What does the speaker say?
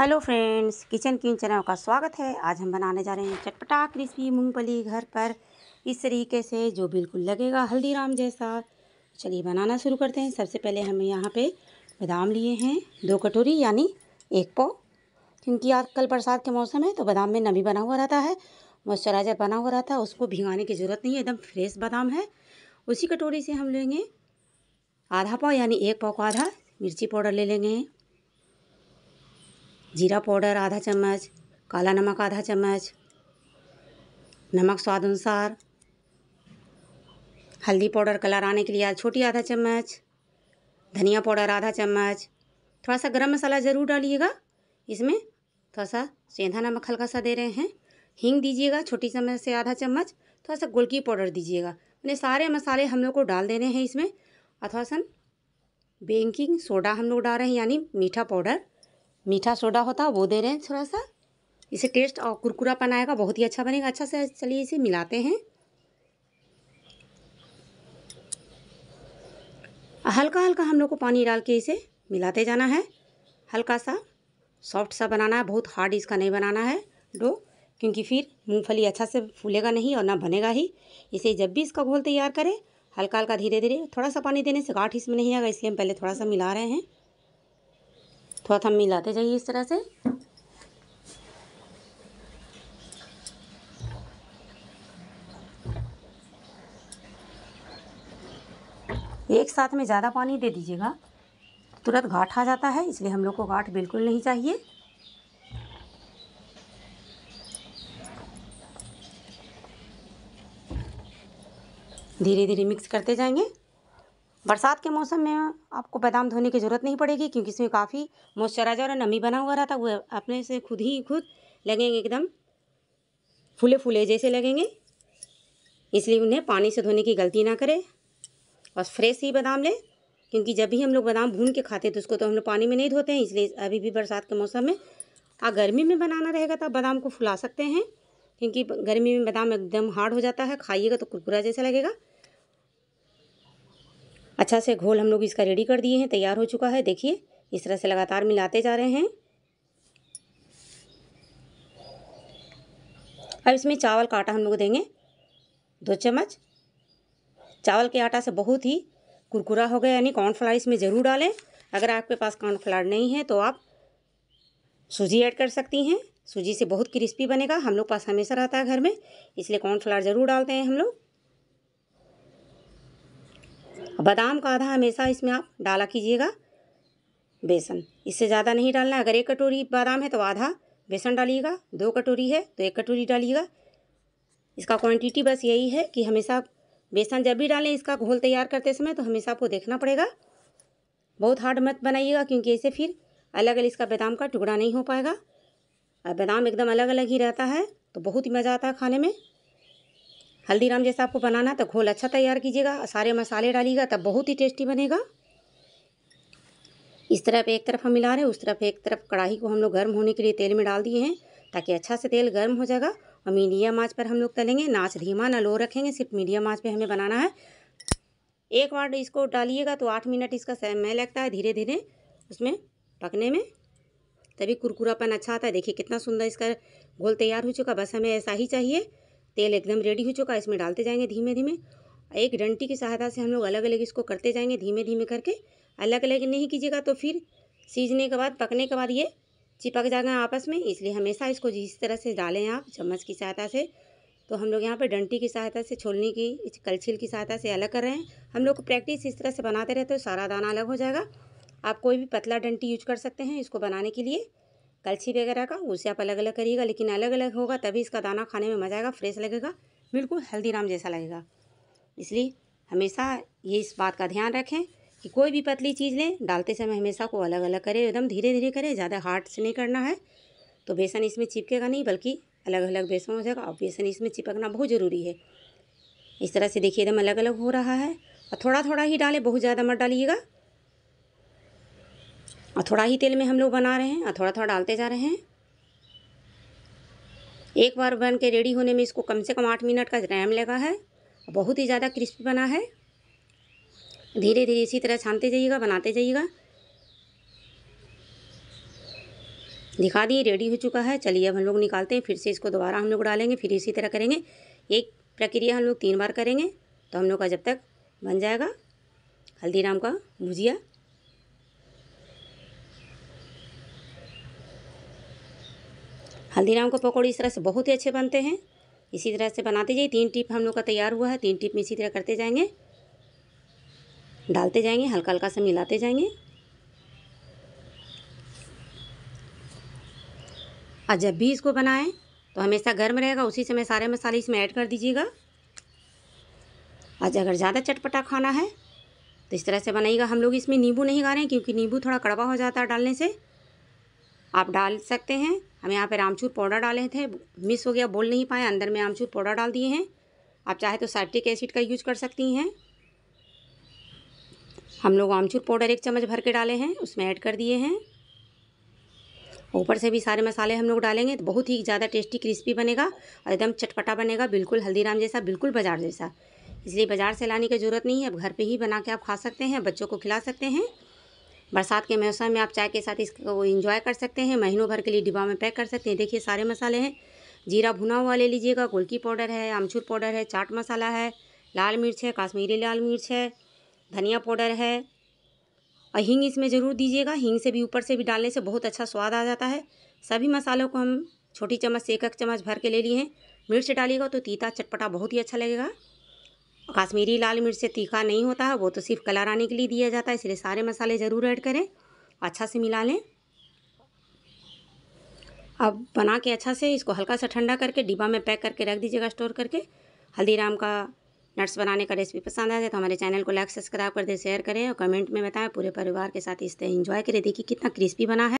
hello friends Kitchen King channel का स्वागत है आज हम बनाने जा रहे हैं चटपटा क्रिस्पी मूंगफली घर पर इस तरीके से जो बिल्कुल लगेगा हल्दीराम जैसा चलिए बनाना शुरू करते हैं सबसे पहले हमें यहाँ पे बादाम लिए हैं दो कटोरी यानी एक पाव क्योंकि आज कल बरसात के मौसम है तो बादाम में नमी बना हुआ रहता है मॉइस्चराइज़र बना हुआ रहता है उसको भिंगाने की ज़रूरत नहीं है एकदम फ्रेश बादाम है उसी कटोरी से हम लेंगे आधा पाव यानी एक पाव का आधा मिर्ची पाउडर ले लेंगे जीरा पाउडर आधा चम्मच काला नमक आधा चम्मच नमक स्वाद अनुसार हल्दी पाउडर कलर आने के लिए छोटी आधा चम्मच धनिया पाउडर आधा चम्मच थोड़ा सा गरम मसाला ज़रूर डालिएगा इसमें थोड़ा सा सेंधा नमक हल्का सा दे रहे हैं हींग दीजिएगा छोटी चम्मच से आधा चम्मच थोड़ा सा गुलकी पाउडर दीजिएगा मैंने सारे मसाले हम लोग को डाल देने हैं इसमें अथवा सन बेकिंग सोडा हम लोग डाल रहे हैं यानी मीठा पाउडर मीठा सोडा होता वो दे रहे हैं थोड़ा सा इसे टेस्ट और कुरकुरापन आएगा बहुत ही अच्छा बनेगा अच्छा से चलिए इसे मिलाते हैं हल्का हल्का हम लोग को पानी डाल के इसे मिलाते जाना है हल्का सा सॉफ्ट सा बनाना है बहुत हार्ड इसका नहीं बनाना है डो क्योंकि फिर मूंगफली अच्छा से फूलेगा नहीं और ना बनेगा ही इसे जब भी इसका घोल तैयार करें हल्का हल्का धीरे धीरे थोड़ा सा पानी देने से गाठ इसमें नहीं आएगा इसलिए हम पहले थोड़ा सा मिला रहे हैं थोड़ा थम मिलाते जाइए इस तरह से एक साथ में ज़्यादा पानी दे दीजिएगा तुरंत घाट आ जाता है इसलिए हम लोग को घाट बिल्कुल नहीं चाहिए धीरे धीरे मिक्स करते जाएंगे बरसात के मौसम में आपको बादाम धोने की ज़रूरत नहीं पड़ेगी क्योंकि इसमें काफ़ी मॉइस्चराइजर और नमी बना हुआ रहता है वो अपने से खुद ही खुद लगेंगे एकदम फूले फूले जैसे लगेंगे इसलिए उन्हें पानी से धोने की गलती ना करें और फ्रेश ही बादाम लें क्योंकि जब भी हम लोग बादाम भून के खाते हैं तो उसको तो हम लोग पानी में नहीं धोते हैं इसलिए अभी भी बरसात के मौसम में आ गर्मी में बनाना रहेगा तो आप बादाम को फुला सकते हैं क्योंकि गर्मी में बादाम एकदम हार्ड हो जाता है खाइएगा तो कुरकुरा जैसा लगेगा अच्छा से घोल हम लोग इसका रेडी कर दिए हैं तैयार हो चुका है देखिए इस तरह से लगातार मिलाते जा रहे हैं अब इसमें चावल का आटा हम लोग देंगे दो चम्मच चावल के आटा से बहुत ही कुरकुरा हो गया यानी कॉर्नफ्लावर इसमें ज़रूर डालें अगर आपके पास कॉर्नफ्लावर नहीं है तो आप सूजी ऐड कर सकती हैं सूजी से बहुत क्रिस्पी बनेगा हम लोग पास हमेशा रहता है घर में इसलिए कॉर्नफ्लावर ज़रूर डालते हैं हम लोग बादाम का आधा हमेशा इसमें आप डाला कीजिएगा बेसन इससे ज़्यादा नहीं डालना अगर एक कटोरी बादाम है तो आधा बेसन डालिएगा दो कटोरी है तो एक कटोरी डालिएगा इसका क्वांटिटी बस यही है कि हमेशा बेसन जब भी डालें इसका घोल तैयार करते समय तो हमेशा आपको देखना पड़ेगा बहुत हार्ड मत बनाइएगा क्योंकि ऐसे फिर अलग अलग इसका बादाम का टुकड़ा नहीं हो पाएगा और बादाम एकदम अलग अलग ही रहता है तो बहुत ही मज़ा आता है खाने में हल्दीराम जैसा आपको बनाना तो घोल अच्छा तैयार कीजिएगा सारे मसाले डालिएगा तब बहुत ही टेस्टी बनेगा इस तरफ एक तरफ हम मिला रहे हैं उस तरफ एक तरफ कढ़ाई को हम लोग गर्म होने के लिए तेल में डाल दिए हैं ताकि अच्छा से तेल गर्म हो जाएगा और मीडियम आँच पर हम लोग तलेंगे नाच धीमा ना लो रखेंगे सिर्फ मीडियम आँच पर हमें बनाना है एक बार इसको डालिएगा तो आठ मिनट इसका समय लगता है धीरे धीरे उसमें पकने में तभी कुरकुरापन अच्छा आता है देखिए कितना सुंदर इसका घोल तैयार हो चुका बस हमें ऐसा ही चाहिए तेल एकदम रेडी हो चुका है इसमें डालते जाएंगे धीमे धीमे एक डंटी की सहायता से हम लोग अलग अलग इसको करते जाएंगे धीमे धीमे करके अलग अलग नहीं कीजिएगा तो फिर सीजने के बाद पकने के बाद ये चिपक जाएगा आपस में इसलिए हमेशा इसको जिस तरह से डालें आप चम्मच की सहायता से तो हम लोग यहाँ पर डंटी की सहायता से छोलने की कलछिल की सहायता से अलग कर रहे हैं हम लोग प्रैक्टिस इस तरह से बनाते रहते हो सारा दाना अलग हो जाएगा आप कोई भी पतला डंटी यूज कर सकते हैं इसको बनाने के लिए कलछी वगैरह का उसे आप अलग अलग करिएगा लेकिन अलग अलग होगा तभी इसका दाना खाने में मज़ा आएगा फ्रेश लगेगा बिल्कुल हल्दीराम जैसा लगेगा इसलिए हमेशा ये इस बात का ध्यान रखें कि कोई भी पतली चीज़ लें डालते समय हमेशा को अलग अलग करें एकदम धीरे धीरे करें ज़्यादा हार्ड से नहीं करना है तो बेसन इसमें चिपकेगा नहीं बल्कि अलग अलग बेसन हो जाएगा और बेसन इसमें चिपकना बहुत ज़रूरी है इस तरह से देखिए एकदम अलग अलग हो रहा है और थोड़ा थोड़ा ही डालें बहुत ज़्यादा मत डालिएगा और थोड़ा ही तेल में हम लोग बना रहे हैं और थोड़ा थोड़ा डालते जा रहे हैं एक बार बन के रेडी होने में इसको कम से कम आठ मिनट का टाइम लगा है बहुत ही ज़्यादा क्रिस्पी बना है धीरे धीरे इसी तरह छानते जाइएगा बनाते जाइएगा दिखा दिए रेडी हो चुका है चलिए अब हम लोग निकालते हैं फिर से इसको दोबारा हम लोग डालेंगे फिर इसी तरह करेंगे एक प्रक्रिया हम लोग तीन बार करेंगे तो हम लोग का जब तक बन जाएगा हल्दीराम का भुजिया हल्दीराम का पकौड़ी इस तरह से बहुत ही अच्छे बनते हैं इसी तरह से बनाते जाइए तीन टिप हम लोग का तैयार हुआ है तीन टिप में इसी तरह करते जाएंगे डालते जाएंगे हल्का हल्का सा मिलाते जाएंगे और जब भी इसको बनाएं तो हमेशा गर्म रहेगा उसी समय सारे मसाले इसमें ऐड कर दीजिएगा आज अगर ज़्यादा चटपटा खाना है तो इस तरह से बनाइएगा हम लोग इसमें नींबू नहीं गा रहे हैं क्योंकि नींबू थोड़ा कड़वा हो जाता है डालने से आप डाल सकते हैं हम यहाँ पर आमचूर पाउडर डाले थे मिस हो गया बोल नहीं पाए अंदर में आमचूर पाउडर डाल दिए हैं आप चाहे तो साइट्रिक एसिड का यूज कर सकती हैं हम लोग आमचूर पाउडर एक चम्मच भर के डाले हैं उसमें ऐड कर दिए हैं ऊपर से भी सारे मसाले हम लोग डालेंगे तो बहुत ही ज़्यादा टेस्टी क्रिस्पी बनेगा और एकदम चटपटा बनेगा बिल्कुल हल्दीराम जैसा बिल्कुल बाज़ार जैसा इसलिए बाज़ार से लाने की ज़रूरत नहीं है अब घर पे ही बना के आप खा सकते हैं बच्चों को खिला सकते हैं बरसात के मौसम में आप चाय के साथ इसको इंजॉय कर सकते हैं महीनों भर के लिए डिब्बा में पैक कर सकते हैं देखिए सारे मसाले हैं जीरा भुना हुआ ले लीजिएगा गोलकी पाउडर है आमचूर पाउडर है चाट मसाला है लाल मिर्च है काश्मीरी लाल मिर्च है धनिया पाउडर है और हींग इसमें ज़रूर दीजिएगा हींग से भी ऊपर से भी डालने से बहुत अच्छा स्वाद आ जाता है सभी मसालों को हम छोटी चम्मच से एक एक चम्मच भर के ले लिए हैं मिर्च डालिएगा तो तीता चटपटा बहुत ही अच्छा लगेगा काश्मीरी लाल मिर्च से तीखा नहीं होता है वो तो सिर्फ कलर आने के लिए दिया जाता है इसलिए सारे मसाले ज़रूर ऐड करें अच्छा से मिला लें अब बना के अच्छा से इसको हल्का सा ठंडा करके डिब्बा में पैक करके रख दीजिएगा स्टोर करके हल्दीराम का नट्स बनाने का रेसिपी पसंद आ जाए तो हमारे चैनल को लाइक सब्सक्राइब कर दें शेयर करें और कमेंट में बताएं पूरे परिवार के साथ इस तरह इंजॉय करें देखिए कितना क्रिस्पी बना है